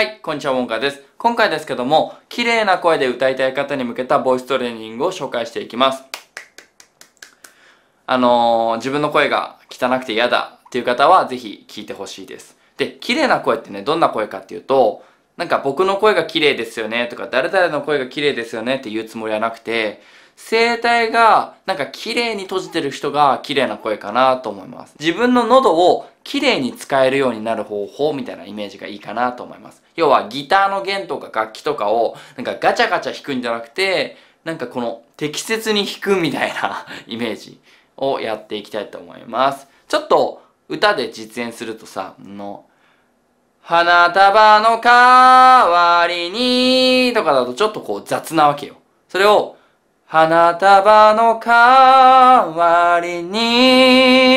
はい、こんにちは、もんンカです。今回ですけども、綺麗な声で歌いたい方に向けたボイストレーニングを紹介していきます。あのー、自分の声が汚くて嫌だっていう方は、ぜひ聞いてほしいです。で、綺麗な声ってね、どんな声かっていうと、なんか僕の声が綺麗ですよねとか、誰々の声が綺麗ですよねって言うつもりはなくて、声帯がなんか綺麗に閉じてる人が綺麗な声かなと思います。自分の喉を綺麗に使えるようになる方法みたいなイメージがいいかなと思います。要はギターの弦とか楽器とかをなんかガチャガチャ弾くんじゃなくて、なんかこの適切に弾くみたいな イメージをやっていきたいと思います。ちょっと歌で実演するとさ、の、花束の代わりにとかだとちょっとこう雑なわけよ。それを花束の代わりに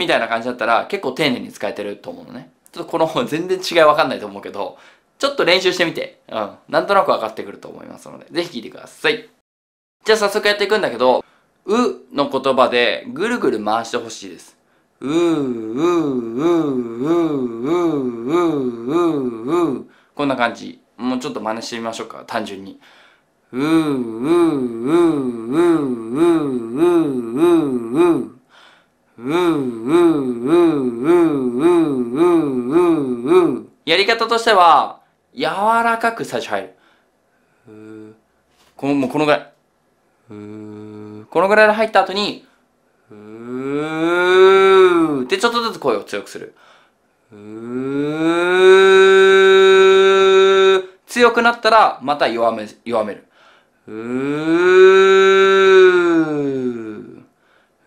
みたいな感じだったら結構丁寧に使えてると思うのね。ちょっとこの全然違いわかんないと思うけど、ちょっと練習してみて、うん、なんとなく分かってくると思いますので、ぜひ聞いてください。じゃあ早速やっていくんだけど、うの言葉でぐるぐる回してほしいです。うう。うー、うー、うー、うー、うー、うー、こんな感じ。もうちょっと真似してみましょうか、単純に。うー、うー、うー、うー、うー、うー、うー、やり方としては、柔らかく最初入る。この、もうこのぐらい。このぐらいで入った後に、で、ちょっとずつ声を強くする。強くなったら、また弱め、弱める。うー、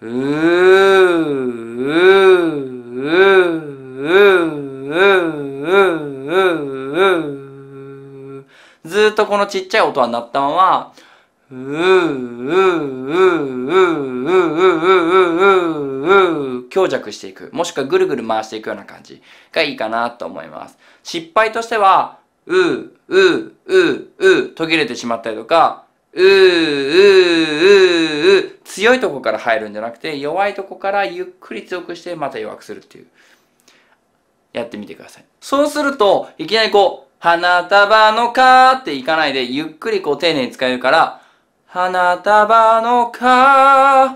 うー、ずっとこのちっちゃい音は鳴ったまま、うう強弱していく。もしくはぐるぐる回していくような感じがいいかなと思います。失敗としては、うううう途切れてしまったりとか、うー、うー、うー、強いとこから入るんじゃなくて、弱いとこからゆっくり強くして、また弱くするっていう。やってみてください。そうすると、いきなりこう、花束のかーっていかないで、ゆっくりこう丁寧に使えるから、花束のかー、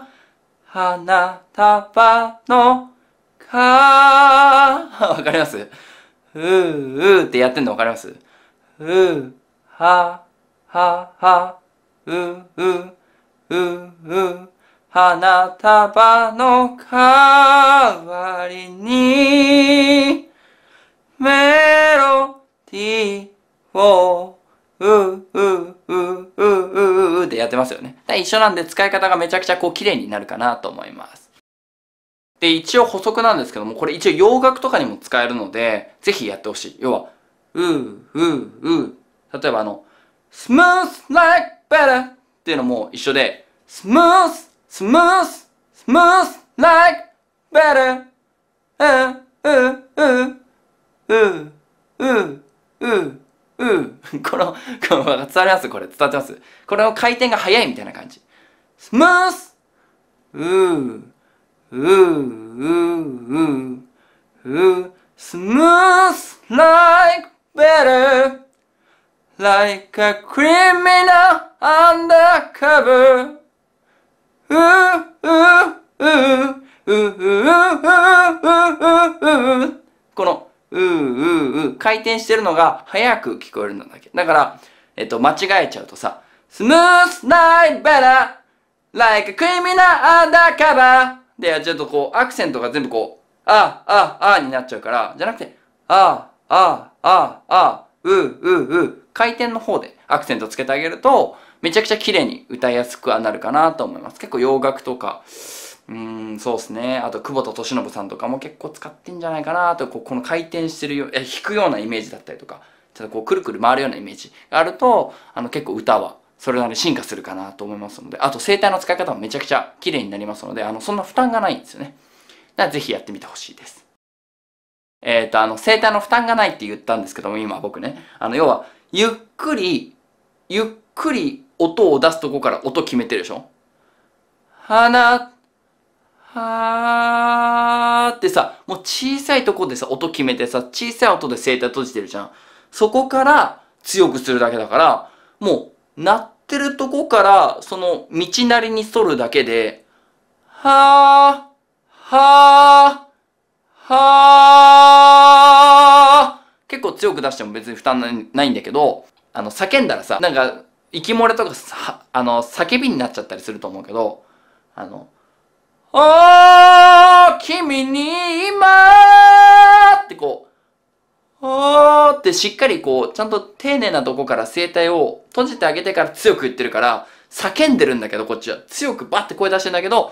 花束のかー。わかりますうー、うーってやってんのわかりますうー、は、は、は、う、う、う、う、花束の代わりにメロディーをうううううう、う、でやってますよね。一緒なんで使い方がめちゃくちゃこう綺麗になるかなと思います。で、一応補足なんですけども、これ一応洋楽とかにも使えるので、ぜひやってほしい。要は、ううう例えばあの、smooth like better っていうのも一緒で smooth, smooth, smooth like better うううううううこの、この、伝わりますこれ、伝わってますこれの回転が速いみたいな感じ。スムースうー、うー、うー、う smooth like better like a criminal undercover. この、うーうーうう回転してるのが早く聞こえるんだっけ。だから、えっと、間違えちゃうとさ、smooth night better, like a criminal undercover. で、ちょっとこう、アクセントが全部こう、ああ、あになっちゃうから、じゃなくて、あ、ああ、ああ。う、う、う、回転の方でアクセントつけてあげると、めちゃくちゃ綺麗に歌いやすくはなるかなと思います。結構洋楽とか、うん、そうですね。あと、久保田敏信さんとかも結構使ってんじゃないかなと、ここの回転してるよ、え、弾くようなイメージだったりとか、ちょっとこう、くるくる回るようなイメージがあると、あの、結構歌は、それなりに進化するかなと思いますので、あと、声帯の使い方もめちゃくちゃ綺麗になりますので、あの、そんな負担がないんですよね。ぜひやってみてほしいです。えっ、ー、と、あの、生体の負担がないって言ったんですけども、今僕ね。あの、要は、ゆっくり、ゆっくり音を出すとこから音決めてるでしょ鼻、はーってさ、もう小さいとこでさ、音決めてさ、小さい音で声体閉じてるじゃん。そこから強くするだけだから、もう、鳴ってるとこから、その、道なりに反るだけで、はー、はー、はー結構強く出しても別に負担ないんだけど、あの、叫んだらさ、なんか、息漏れとかさ、あの、叫びになっちゃったりすると思うけど、あの、あー君に今ってこう、あーってしっかりこう、ちゃんと丁寧なとこから声帯を閉じてあげてから強く言ってるから、叫んでるんだけど、こっちは。強くバッて声出してんだけど、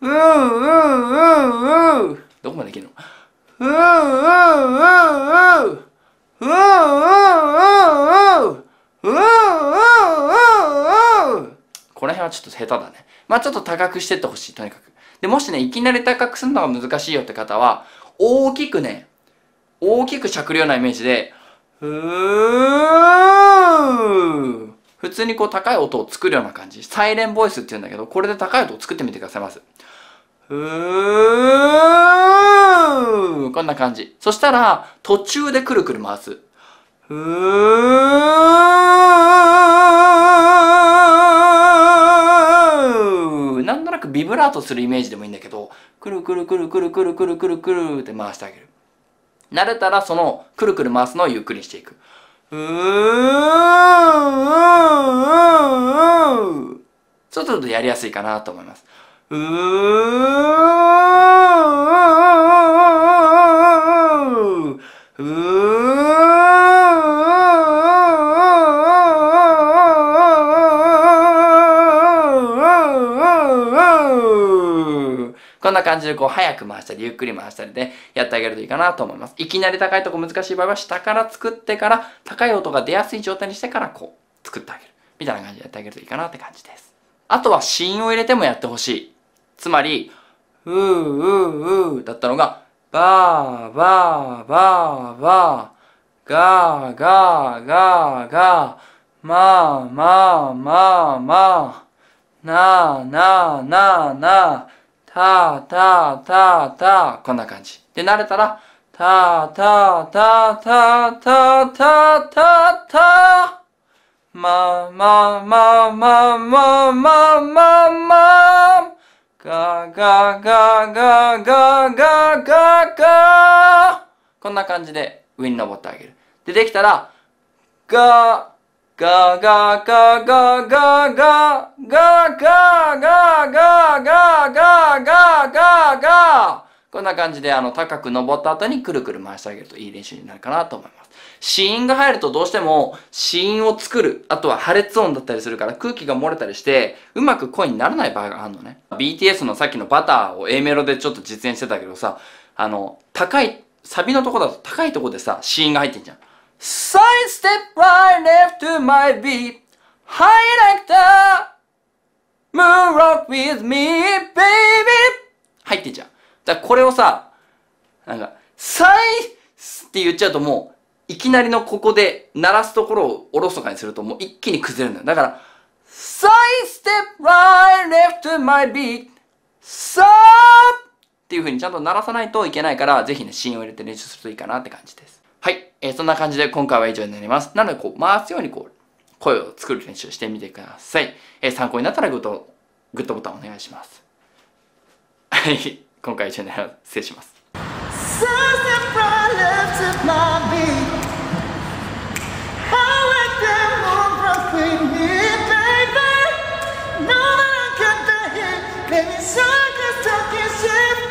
うんうんうんうんどこまでいけるのうんうんうんうんうんうんうんうんうんうんこの辺はちょっと下手だね。まあちょっと高くしてってほしい、とにかく。で、もしね、いきなり高くするのが難しいよって方は、大きくね、大きくしゃくるようなイメージで、うー普通にこう高い音を作るような感じ。サイレンボイスって言うんだけど、これで高い音を作ってみてくださいます。ふーこんな感じ。そしたら、途中でくるくる回す。ふーなんとなくビブラートするイメージでもいいんだけど、くるくるくるくるくるくるくるくるって回してあげる。慣れたらそのくるくる回すのをゆっくりしていく。うーうん。うするとやりやすいかなと思います。うー感じでこう早く回したり、ゆっくり回したりでやってあげるといいかなと思います。いきなり高いとこ難しい場合は下から作ってから高い音が出やすい状態にしてからこう作ってあげる。みたいな感じでやってあげるといいかなって感じです。あとは芯を入れてもやってほしい。つまり、うーうーうーだったのが、ばーばーばーばー、がーがーがーがー、まあまあまあまあ、なあなあなあなあ、たたたたこんな感じ。で、慣れたら、たたたたたたたたままままままままがガがガがガがガこんな感じで上に登ってあげる。で、できたら、ー、ガガガガガガガガガガガガガガガガこんな感じであの高く登った後にくるくる回してあげるといい練習になるかなと思います。子音が入るとどうしても子音を作る、あとは破裂音だったりするから空気が漏れたりして、うまく声にならない場合があるのね。BTS のさっきのバターを A メロでちょっと実演してたけどさ、あの、高い、サビのとこだと高いとこでさ、子音が入ってんじゃん。Side step right left to my beat High like that Moon rock with me baby 入ってんじゃん。だからこれをさ、なんか、サイって言っちゃうともう、いきなりのここで鳴らすところをおろそかにするともう一気に崩れるんだよ。だから、サイステップラ t レフトマイビートサーっていう風にちゃんと鳴らさないといけないから、ぜひね、芯を入れて練習するといいかなって感じです。はい。えー、そんな感じで今回は以上になります。なので、こう、回すようにこう、声を作る練習してみてください。えー、参考になったらグッド、グッドボタンお願いします。はい。今回以上になります。失礼します。s a k shit